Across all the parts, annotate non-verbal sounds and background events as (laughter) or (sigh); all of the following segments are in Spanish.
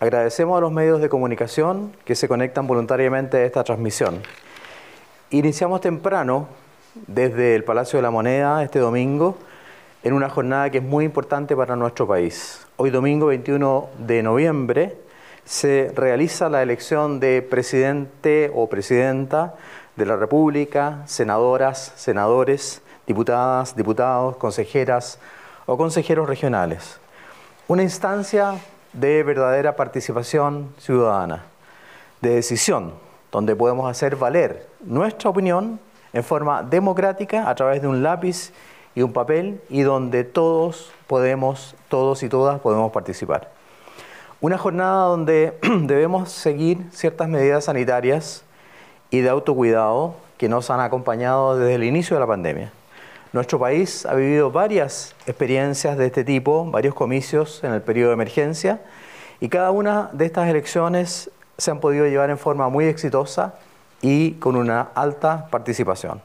Agradecemos a los medios de comunicación que se conectan voluntariamente a esta transmisión. Iniciamos temprano desde el Palacio de la Moneda este domingo en una jornada que es muy importante para nuestro país. Hoy domingo 21 de noviembre se realiza la elección de presidente o presidenta de la República, senadoras, senadores, diputadas, diputados, consejeras o consejeros regionales. Una instancia de verdadera participación ciudadana, de decisión, donde podemos hacer valer nuestra opinión en forma democrática a través de un lápiz y un papel y donde todos podemos, todos y todas podemos participar. Una jornada donde (clears throat) debemos seguir ciertas medidas sanitarias y de autocuidado que nos han acompañado desde el inicio de la pandemia. Nuestro país ha vivido varias experiencias de este tipo, varios comicios en el periodo de emergencia, y cada una de estas elecciones se han podido llevar en forma muy exitosa y con una alta participación.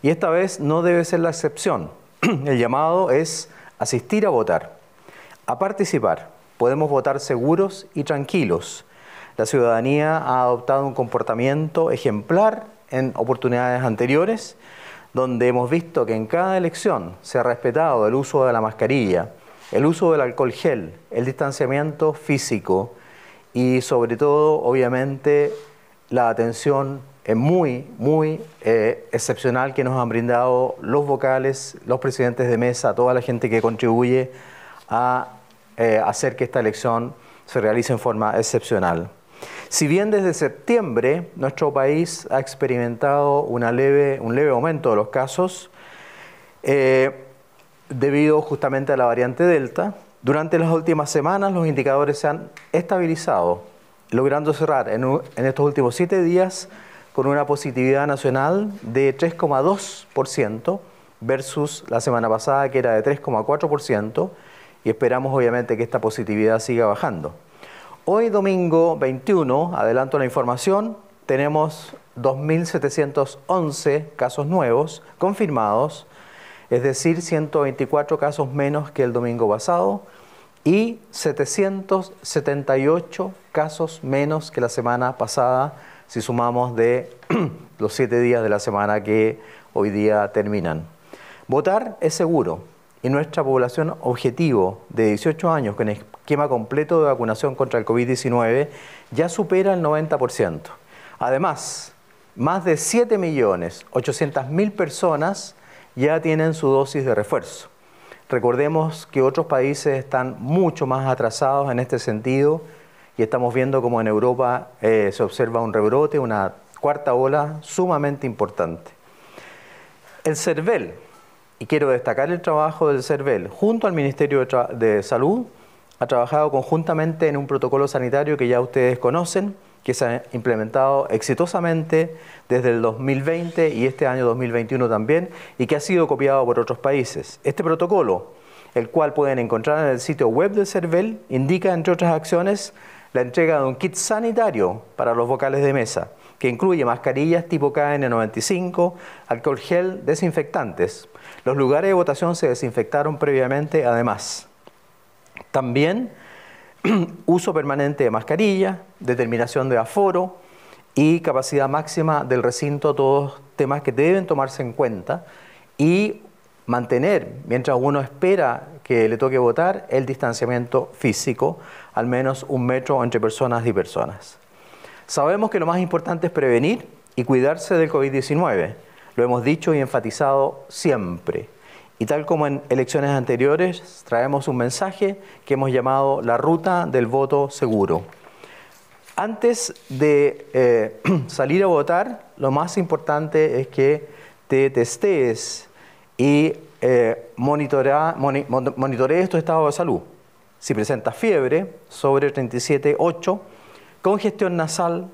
Y esta vez no debe ser la excepción. (clears throat) El llamado es asistir a votar, a participar. Podemos votar seguros y tranquilos. La ciudadanía ha adoptado un comportamiento ejemplar en oportunidades anteriores donde hemos visto que en cada elección se ha respetado el uso de la mascarilla, el uso del alcohol gel, el distanciamiento físico y sobre todo, obviamente, la atención muy, muy eh, excepcional que nos han brindado los vocales, los presidentes de mesa, toda la gente que contribuye a eh, hacer que esta elección se realice en forma excepcional. Si bien desde septiembre nuestro país ha experimentado un leve aumento de los casos, eh, debido justamente a la variante Delta, durante las últimas semanas los indicadores se han estabilizado, logrando cerrar en, en estos últimos siete días con una positividad nacional de 3,2% versus la semana pasada que era de 3,4% y esperamos obviamente que esta positividad siga bajando. Hoy domingo 21, adelanto la información, tenemos 2.711 casos nuevos confirmados, es decir, 124 casos menos que el domingo pasado y 778 casos menos que la semana pasada, si sumamos de (clears throat) los 7 días de la semana que hoy día terminan. Votar es seguro y nuestra población objetivo de 18 años con experiencia esquema completo de vacunación contra el COVID-19 ya supera el 90%. Además, más de 7.800.000 personas ya tienen su dosis de refuerzo. Recordemos que otros países están mucho más atrasados en este sentido y estamos viendo como en Europa eh, se observa un rebrote, una cuarta ola sumamente importante. El CERVEL, y quiero destacar el trabajo del CERVEL junto al Ministerio de Salud, ha trabajado conjuntamente en un protocolo sanitario que ya ustedes conocen, que se ha implementado exitosamente desde el 2020 y este año 2021 también, y que ha sido copiado por otros países. Este protocolo, el cual pueden encontrar en el sitio web de CERVEL, indica, entre otras acciones, la entrega de un kit sanitario para los vocales de mesa, que incluye mascarillas tipo KN95, alcohol gel, desinfectantes. Los lugares de votación se desinfectaron previamente, además. También (clears throat) uso permanente de mascarilla, determinación de aforo y capacidad máxima del recinto, todos temas que deben tomarse en cuenta y mantener, mientras uno espera que le toque votar, el distanciamiento físico, al menos un metro entre personas y personas. Sabemos que lo más importante es prevenir y cuidarse del COVID-19. Lo hemos dicho y enfatizado siempre. Y tal como en elecciones anteriores, traemos un mensaje que hemos llamado la ruta del voto seguro. Antes de eh, (clears throat) salir a votar, lo más importante es que te testees y eh, monitorea, monitorees tu estado de salud. Si presentas fiebre sobre 37,8, congestión nasal,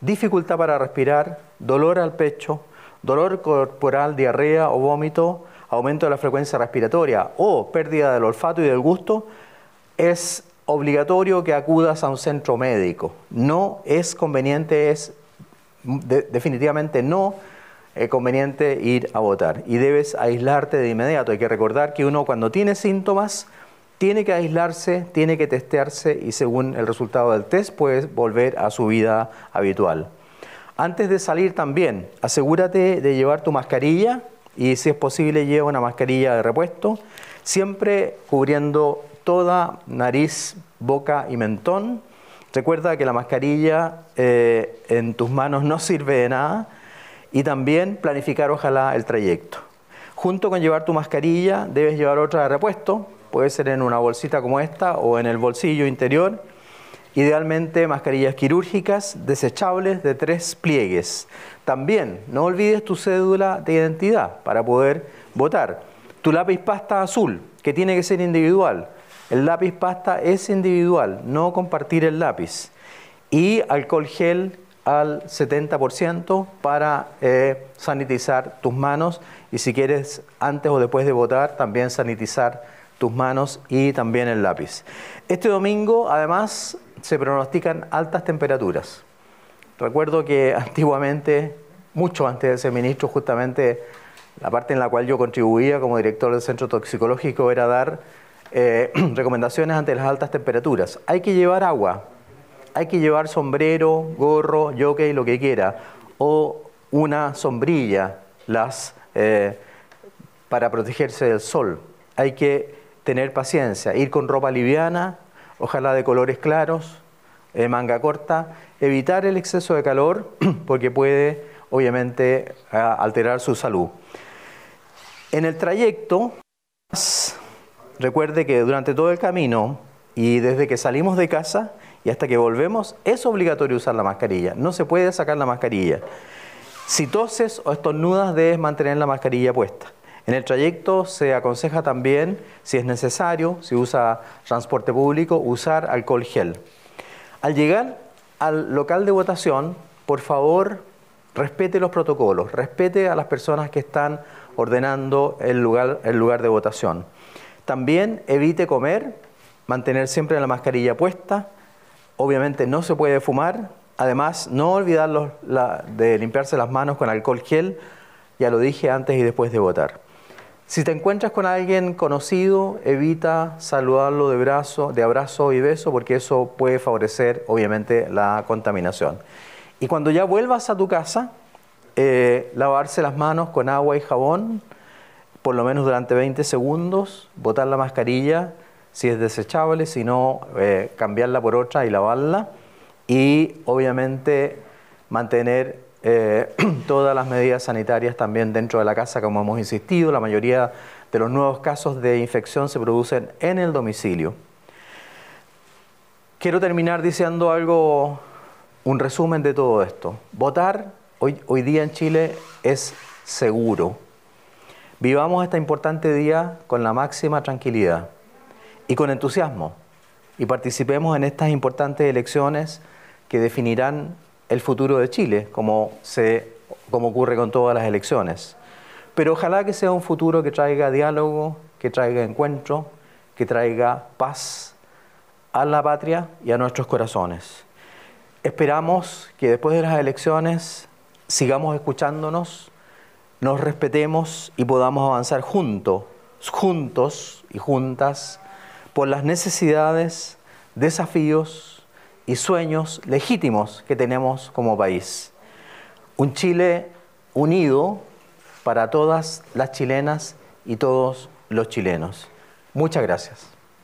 dificultad para respirar, dolor al pecho, dolor corporal, diarrea o vómito, aumento de la frecuencia respiratoria o pérdida del olfato y del gusto, es obligatorio que acudas a un centro médico. No es conveniente, es definitivamente no eh, conveniente ir a votar y debes aislarte de inmediato. Hay que recordar que uno cuando tiene síntomas tiene que aislarse, tiene que testearse y según el resultado del test puedes volver a su vida habitual. Antes de salir también, asegúrate de llevar tu mascarilla y si es posible lleva una mascarilla de repuesto, siempre cubriendo toda nariz, boca y mentón. Recuerda que la mascarilla eh, en tus manos no sirve de nada y también planificar ojalá el trayecto. Junto con llevar tu mascarilla debes llevar otra de repuesto, puede ser en una bolsita como esta o en el bolsillo interior Idealmente mascarillas quirúrgicas desechables de tres pliegues. También no olvides tu cédula de identidad para poder votar. Tu lápiz pasta azul, que tiene que ser individual. El lápiz pasta es individual, no compartir el lápiz. Y alcohol gel al 70% para eh, sanitizar tus manos y si quieres antes o después de votar también sanitizar tus manos y también el lápiz. Este domingo además se pronostican altas temperaturas. Recuerdo que (laughs) antiguamente, mucho antes de ser ministro, justamente la parte en la cual yo contribuía como director del centro toxicológico era dar eh, (clears throat) recomendaciones ante las altas temperaturas. Hay que llevar agua, hay que llevar sombrero, gorro, jockey, lo que quiera, o una sombrilla las, eh, para protegerse del sol. Hay que tener paciencia, ir con ropa liviana, ojalá de colores claros, eh, manga corta, evitar el exceso de calor (clears throat) porque puede obviamente alterar su salud. En el trayecto, recuerde que durante todo el camino y desde que salimos de casa y hasta que volvemos es obligatorio usar la mascarilla, no se puede sacar la mascarilla. Si toses o estornudas debes mantener la mascarilla puesta. En el trayecto se aconseja también, si es necesario, si usa transporte público, usar alcohol gel. Al llegar al local de votación, por favor, respete los protocolos, respete a las personas que están ordenando el lugar, el lugar de votación. También evite comer, mantener siempre la mascarilla puesta, obviamente no se puede fumar, además no olvidar de limpiarse las manos con alcohol gel, ya lo dije antes y después de votar. Si te encuentras con alguien conocido, evita saludarlo de, brazo, de abrazo y beso porque eso puede favorecer obviamente la contaminación. Y cuando ya vuelvas a tu casa, eh, lavarse las manos con agua y jabón, por lo menos durante 20 segundos, botar la mascarilla si es desechable, si no, eh, cambiarla por otra y lavarla. Y obviamente mantener eh, (clears throat) todas las medidas sanitarias también dentro de la casa, como hemos insistido, la mayoría de los nuevos casos de infección se producen en el domicilio. Quiero terminar diciendo algo, un resumen de todo esto. Votar hoy, hoy día en Chile es seguro. Vivamos este importante día con la máxima tranquilidad y con entusiasmo y participemos en estas importantes elecciones que definirán el futuro de Chile, como, se, como ocurre con todas las elecciones. Pero ojalá que sea un futuro que traiga diálogo, que traiga encuentro, que traiga paz a la patria y a nuestros corazones. Esperamos que después de las elecciones sigamos escuchándonos, nos respetemos y podamos avanzar juntos, juntos y juntas, por las necesidades, desafíos, y sueños legítimos que tenemos como país. Un Chile unido para todas las chilenas y todos los chilenos. Muchas gracias.